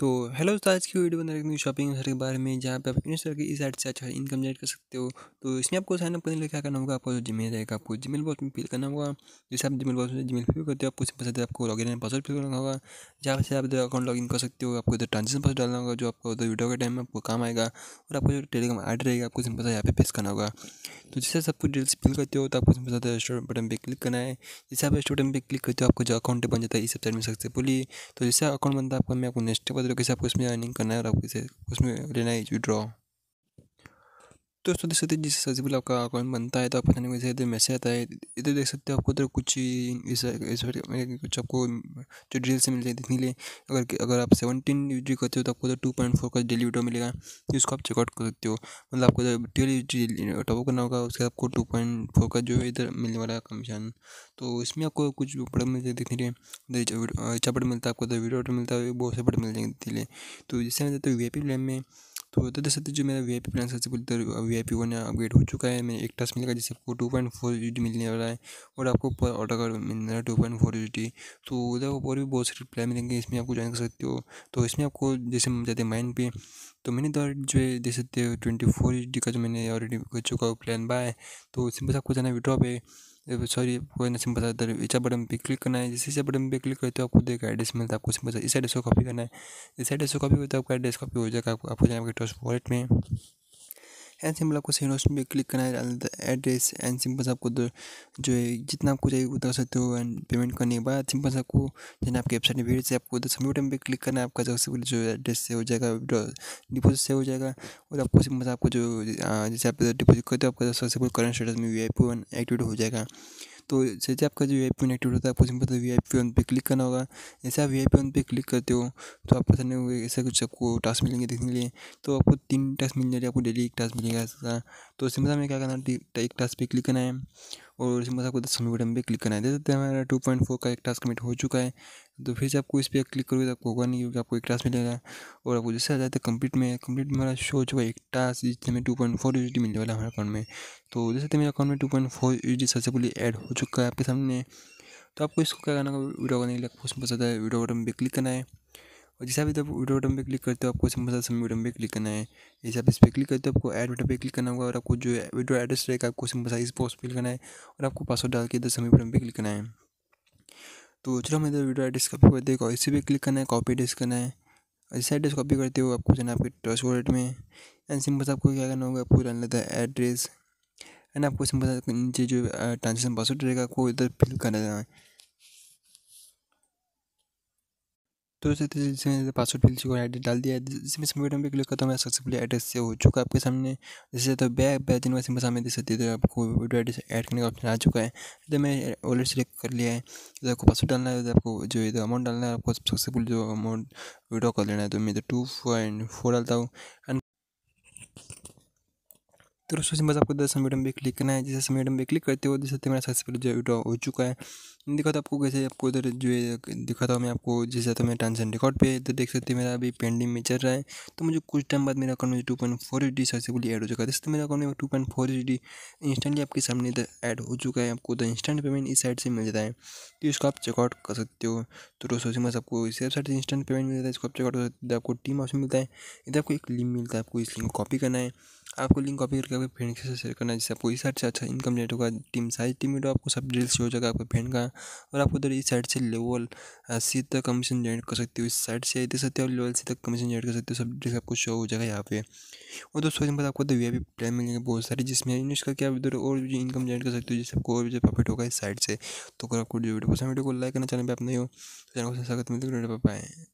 तो हेलो दोस्तों आज की वीडियो बना रखी शॉपिंग के बारे में जहाँ पे आप अपने तरह की इस साइड से अच्छा इनकम जनरेट कर सकते हो तो इसमें आपको साइनअप करने के लिए क्या करना होगा आपको जो जीमेल रहेगा आपको जीमेल बॉक्स में फिल करना होगा जैसे आप जीमेल बॉक्स में जीमेल फिल करते हो आपको पसंद आपको लॉग इन पासवर्ड फिल करना होगा जहाँ से आप इधर अकाउंट इन कर सकते हो आपको इधर ट्रांजेक्शन पास डालना होगा जो आपको उधर वीडियो के टाइम में आपको काम आएगा और आपको जो टेलीग्राम आइड रहेगा आपको सिंपल सा यहाँ पे पेश करना होगा तो जैसे सब कुछ डिटेल्स फिल करते हो तो आपको सिंपल सा स्टोर बटन पर क्लिक करना है जैसे आप स्टोर बटन पर क्लिक करते हो आपको जो अकाउंट बन जाता है इस वेबसाइट में सक्सेसफुली तो जैसे अकाउंट बनता है आपको मैं आपको नेक्स्ट सोच रहे आपको इसमें अर्निंग करना है और आपको इसे उसमें लेना है विड्रॉ दोस्तों देख सकते हैं जिस सब्जी आपका अकाउंट बनता है तो आप पता नहीं इधर मैसेज आता है इधर देख सकते हो आपको इधर कुछ इस इस कुछ आपको जो डिटेल्स मिल जाए देखने लिए अगर अगर आप सेवनटीन यूज करते हो तो आपको उधर टू पॉइंट फोर का डेली वीडियो मिलेगा जिसको आप चेकआउट कर सकते हो मतलब आपको इधर ट्वेल्व टॉपअप करना होगा उसके आपको टू पॉइंट फोर का जो इधर मिलने वाला है कमीशन तो इसमें आपको कुछ बड़े मिलते हैं देखने लिए चापट मिलता है आपको उधर वीडियो मिलता है बहुत से बड़े मिल जाएंगे तो जिससे हो वी आई पी में तो देख सकते तो जो मेरा वी आई पी प्लान सबसे पूरी V I P one update हो चुका है मैंने एक टच मिलेगा जिससे आपको two point four G D मिलने वाला है और आपको पर ऑर्डर का मिल रहा है two point four G D तो उधर और भी बहुत सारे प्लान मिलेंगे इसमें आपको ज्वाइन कर सकते हो तो इसमें आपको जैसे जाते हैं माइंड पे तो मैंने तो जो है देख सकते हो ट्वेंटी फोर जी डी का जो मैंने ऑलरेडी कर चुका हूँ प्लान बाय तो इसमें बस आपको जाना विड्रॉ पे सॉरी कोई ना सिंपल सा इधर इच्छा बटन पे क्लिक करना है जैसे इसे बटन पे क्लिक करते हो आपको देखा एड्रेस मिलता है आपको सिंपल सा इस एड्रेस को कॉपी करना है इस एड्रेस को कॉपी करते हो आपका एड्रेस कॉपी हो जाएगा आपको जाना आपके ट्रस्ट वॉलेट में एंड सिंपल आपको सेम ऑप्शन पे क्लिक करना है एड्रेस एंड सिंपल से आपको जो है जितना आपको चाहिए उतना सकते हो एंड पेमेंट करने के बाद सिंपल से आपको जैसे आपकी वेबसाइट में भीड़ से आपको उधर सबमिट पे क्लिक करना है आपका जो सबसे जो एड्रेस से हो जाएगा डिपोजिट से हो जाएगा और आपको सिंपल से आपको जो जैसे आप डिपोजिट करते हो आपका सक्सेसफुल करेंट स्टेटस में V I P one activate हो जाएगा तो जैसे आपका जो वी आई पी एक्टिवेट होता है आपको simple V I P one पर क्लिक करना होगा जैसे आप वी आई पी वन पर क्लिक करते हो तो आपको सामने होगा ऐसा कुछ आपको टास्क मिलेंगे देखने के लिए तो आपको तीन टास्क मिल जाएगा आपको डेली एक टास्क मिलेगा ऐसा तो सिंपल हमें क्या करना है एक टास्क पर क्लिक करना है और बस आपको दस सबमिट बटन पे क्लिक करना है हैं हमारा टू पॉइंट फोर का एक टास्क कमिट हो चुका है तो फिर से आपको इस पर क्लिक करोगे तो आपको होगा नहीं क्योंकि आपको एक टास्क मिलेगा और आपको जैसे आ जाता है कंप्लीट में कंप्लीट में हमारा शो हो चुका है एक टास्क जिससे हमें टू पॉइंट फोर यू मिलने वाला है हमारे अकाउंट में तो जैसे मेरे अकाउंट में two point four U successfully add हो चुका है आपके सामने तो आपको इसको क्या करना होगा वीडियो करने के लिए आपको पसंद है वीडियो बटन पर क्लिक करना है और जैसे भी तो आप वीडियो बटन पर क्लिक करते हो आपको सिंपल सा सबमिट बटन पर क्लिक करना है जैसे आप इस पर क्लिक करते हो आपको ऐड बटन पर क्लिक करना होगा और आपको जो वीडियो एड्रेस रहेगा आपको सिंपल सा इस बॉक्स फिल करना है और आपको पासवर्ड डाल के इधर सबमिट बटन पर क्लिक करना है तो चलो हम इधर वीडियो एड्रेस कॉपी करते हैं इसी पर क्लिक करना है कॉपी एड्रेस करना है ऐसे एड्रेस कॉपी करते हो आपको जाना आपके ट्रस्ट वॉलेट में एंड सिंपल आपको क्या करना होगा आपको डालना लेता है एड्रेस एंड आपको सिंपल नीचे जो ट्रांजेक्शन पासवर्ड रहेगा आपको इधर फिल करना है तो इसे जिसमें पासवर्ड फील्ड को एड्रेस डाल दिया जिसमें जिसमें सबमिट पे क्लिक करता हूँ मैं सक्सेसफुली एड्रेस से हो चुका है आपके सामने जैसे तो बैग बैग दिन वैसे सामने दे सकते तो आपको वीडियो एड्रेस ऐड करने का ऑप्शन आ चुका है तो मैं ऑलरेडी सेलेक्ट कर लिया है इधर आपको पासवर्ड डालना है आपको जो इधर अमाउंट डालना है आपको सक्सेसफुल जो अमाउंट विड्रॉ कर लेना है तो मैं इधर टू एंड फोर डालता हूँ एंड तो दोस्तों से बस आपको दस मीडियम पे क्लिक करना है जैसे मीडियम पे क्लिक करते हो जैसे तो मेरा सक्सेसफुल जो विड्रॉ हो चुका है दिखा हूँ तो आपको कैसे आपको इधर जो दिखाता हूँ मैं आपको जैसे तो मैं ट्रांजेक्शन रिकॉर्ड पे इधर तो देख सकते हैं मेरा अभी पेंडिंग में चल रहा है तो मुझे कुछ टाइम बाद मेरा अकाउंट में two point four H D successfully add हो चुका है जिससे मेरा अकाउंट में two point four H D instantly आपके सामने इधर ऐड हो चुका है आपको उधर इंस्टेंट पेमेंट इस साइड से मिल जाता है तो इसको आप चेकआउट कर सकते हो तो दोस्तों से बस आपको इस वेबसाइट से इंस्टेंट पेमेंट मिल जाता है इसको आप चेकआउट कर सकते हो आपको टीम ऑप्शन मिलता है इधर आपको एक लिंक मिलता है आपको इस लिंक को कॉपी करना है आपको लिंक कॉपी करके आपके फ्रेंड के साथ शेयर करना है जिससे आपको इस साइड से अच्छा इनकम जनरेट होगा टीम साइज टीम में तो आपको सब डिटेल्स हो जाएगा आपके फ्रेंड का और आप उधर इस साइड से लेवल सी तक कमीशन जनरेट कर सकते हो इस साइड से दे सकते हो लेवल सी तक कमीशन जनरेट कर सकते हो सब डिटेल्स आपको शो हो जाएगा यहाँ पे और दोस्तों के बाद आपको वी आई पी प्लान मिलेंगे बहुत सारे जिसमें इन्वेस्ट करके आप इधर और भी इनकम जनरेट कर सकते हो जिससे आपको और भी प्रॉफिट होगा इस साइड से तो अगर आपको वीडियो पसंद वीडियो को लाइक करना चैनल आप नहीं हो तो चैनल को स्वागत मिलते हैं